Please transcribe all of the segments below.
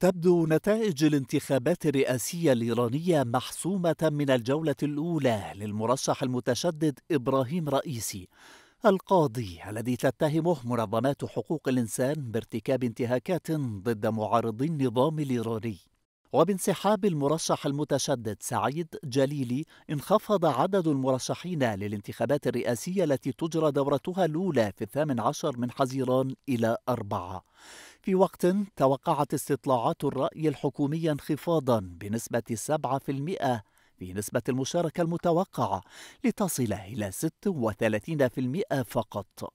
تبدو نتائج الانتخابات الرئاسية الإيرانية محسومة من الجولة الأولى للمرشح المتشدد إبراهيم رئيسي القاضي الذي تتهمه منظمات حقوق الإنسان بارتكاب انتهاكات ضد معارضي النظام الإيراني وبانسحاب المرشح المتشدد سعيد جليلي انخفض عدد المرشحين للانتخابات الرئاسية التي تجرى دورتها الأولى في الثامن عشر من حزيران إلى أربعة في وقت توقعت استطلاعات الرأي الحكومية انخفاضا بنسبة 7% في نسبة المشاركة المتوقعة لتصل إلى 36% فقط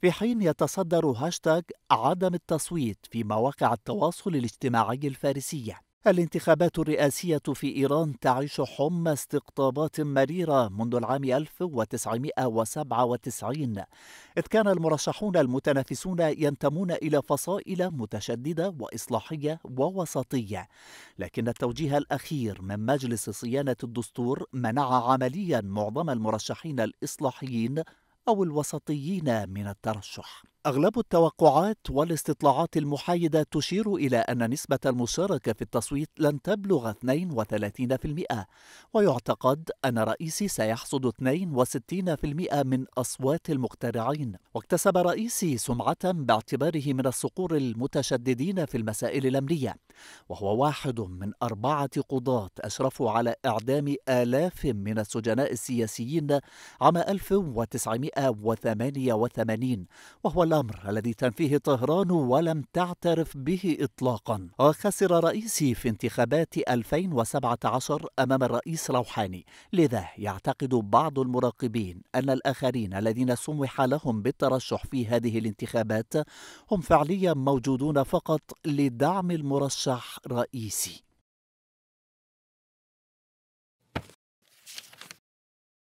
في حين يتصدر هاشتاغ عدم التصويت في مواقع التواصل الاجتماعي الفارسية الانتخابات الرئاسية في إيران تعيش حمى استقطابات مريرة منذ العام 1997 إذ كان المرشحون المتنافسون ينتمون إلى فصائل متشددة وإصلاحية ووسطية لكن التوجيه الأخير من مجلس صيانة الدستور منع عمليا معظم المرشحين الإصلاحيين أو الوسطيين من الترشح أغلب التوقعات والاستطلاعات المحايدة تشير إلى أن نسبة المشاركة في التصويت لن تبلغ 32% ويعتقد أن رئيسي سيحصد 62% من أصوات المقترعين واكتسب رئيسي سمعة باعتباره من الصقور المتشددين في المسائل الأمنية وهو واحد من أربعة قضاة أشرفوا على إعدام آلاف من السجناء السياسيين عام 1988 وهو الأمر الذي تنفيه طهران ولم تعترف به إطلاقا وخسر رئيسي في انتخابات 2017 أمام الرئيس روحاني لذا يعتقد بعض المراقبين أن الآخرين الذين سمح لهم بالترشح في هذه الانتخابات هم فعليا موجودون فقط لدعم المرشح رئيسي